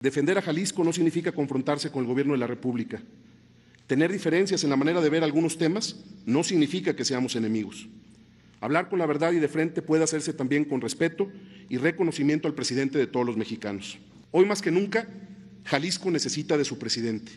Defender a Jalisco no significa confrontarse con el gobierno de la República. Tener diferencias en la manera de ver algunos temas no significa que seamos enemigos. Hablar con la verdad y de frente puede hacerse también con respeto y reconocimiento al presidente de todos los mexicanos. Hoy más que nunca, Jalisco necesita de su presidente.